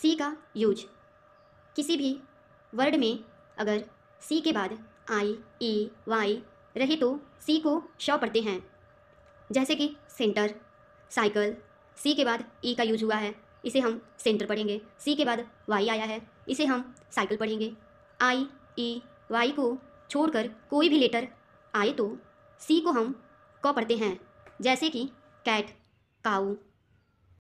सी का यूज किसी भी वर्ड में अगर सी के बाद आई ई वाई रहे तो सी को शॉ पढ़ते हैं जैसे कि सेंटर साइकिल सी के बाद ई e का यूज हुआ है इसे हम सेंटर पढ़ेंगे सी के बाद वाई आया है इसे हम साइकिल पढ़ेंगे आई ई वाई को छोड़कर कोई भी लेटर आए तो सी को हम क पढ़ते हैं जैसे कि कैट काऊ